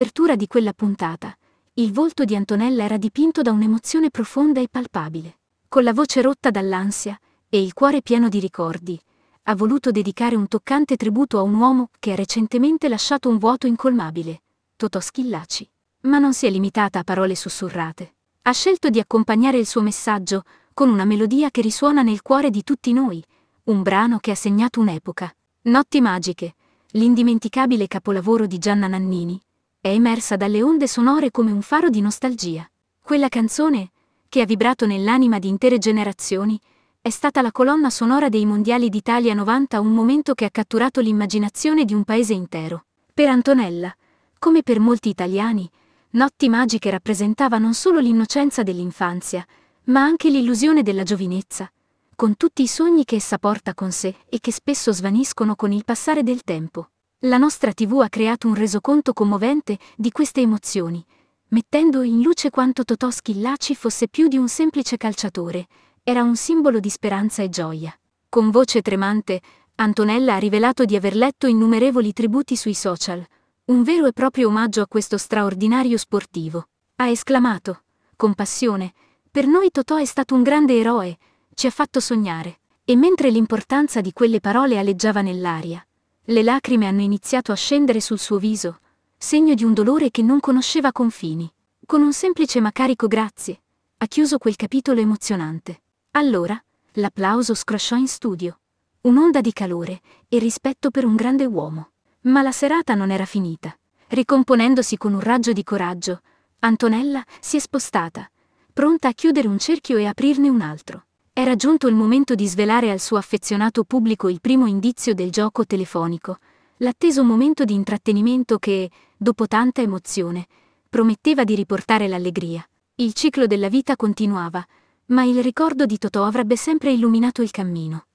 apertura di quella puntata, il volto di Antonella era dipinto da un'emozione profonda e palpabile. Con la voce rotta dall'ansia e il cuore pieno di ricordi, ha voluto dedicare un toccante tributo a un uomo che ha recentemente lasciato un vuoto incolmabile, Totò Schillaci. Ma non si è limitata a parole sussurrate. Ha scelto di accompagnare il suo messaggio con una melodia che risuona nel cuore di tutti noi, un brano che ha segnato un'epoca. Notti magiche, l'indimenticabile capolavoro di Gianna Nannini, è emersa dalle onde sonore come un faro di nostalgia. Quella canzone, che ha vibrato nell'anima di intere generazioni, è stata la colonna sonora dei Mondiali d'Italia 90, un momento che ha catturato l'immaginazione di un paese intero. Per Antonella, come per molti italiani, Notti magiche rappresentava non solo l'innocenza dell'infanzia, ma anche l'illusione della giovinezza, con tutti i sogni che essa porta con sé e che spesso svaniscono con il passare del tempo. La nostra TV ha creato un resoconto commovente di queste emozioni, mettendo in luce quanto Totò Schillaci fosse più di un semplice calciatore, era un simbolo di speranza e gioia. Con voce tremante, Antonella ha rivelato di aver letto innumerevoli tributi sui social, un vero e proprio omaggio a questo straordinario sportivo. Ha esclamato, con passione, per noi Totò è stato un grande eroe, ci ha fatto sognare. E mentre l'importanza di quelle parole aleggiava nell'aria, le lacrime hanno iniziato a scendere sul suo viso, segno di un dolore che non conosceva confini. Con un semplice ma carico grazie, ha chiuso quel capitolo emozionante. Allora, l'applauso scrosciò in studio. Un'onda di calore e rispetto per un grande uomo. Ma la serata non era finita. Ricomponendosi con un raggio di coraggio, Antonella si è spostata, pronta a chiudere un cerchio e aprirne un altro. Era giunto il momento di svelare al suo affezionato pubblico il primo indizio del gioco telefonico, l'atteso momento di intrattenimento che, dopo tanta emozione, prometteva di riportare l'allegria. Il ciclo della vita continuava, ma il ricordo di Totò avrebbe sempre illuminato il cammino.